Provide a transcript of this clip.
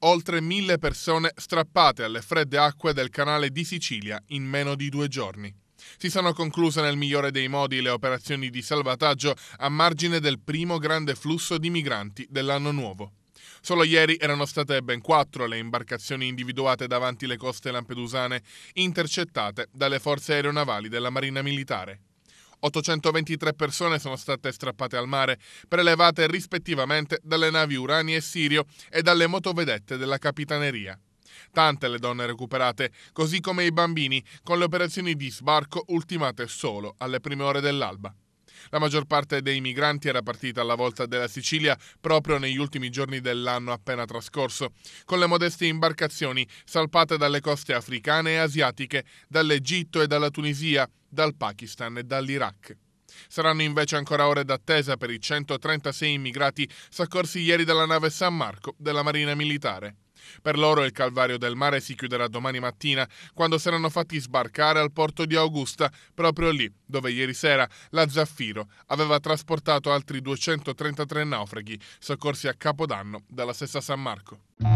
oltre mille persone strappate alle fredde acque del canale di Sicilia in meno di due giorni. Si sono concluse nel migliore dei modi le operazioni di salvataggio a margine del primo grande flusso di migranti dell'anno nuovo. Solo ieri erano state ben quattro le imbarcazioni individuate davanti le coste lampedusane, intercettate dalle forze aeronavali della Marina Militare. 823 persone sono state strappate al mare, prelevate rispettivamente dalle navi Urani e Sirio e dalle motovedette della Capitaneria. Tante le donne recuperate, così come i bambini, con le operazioni di sbarco ultimate solo alle prime ore dell'alba. La maggior parte dei migranti era partita alla volta della Sicilia proprio negli ultimi giorni dell'anno appena trascorso, con le modeste imbarcazioni salpate dalle coste africane e asiatiche, dall'Egitto e dalla Tunisia, dal Pakistan e dall'Iraq. Saranno invece ancora ore d'attesa per i 136 immigrati soccorsi ieri dalla nave San Marco della Marina Militare. Per loro il calvario del mare si chiuderà domani mattina, quando saranno fatti sbarcare al porto di Augusta, proprio lì dove ieri sera la Zaffiro aveva trasportato altri 233 naufraghi soccorsi a Capodanno dalla stessa San Marco.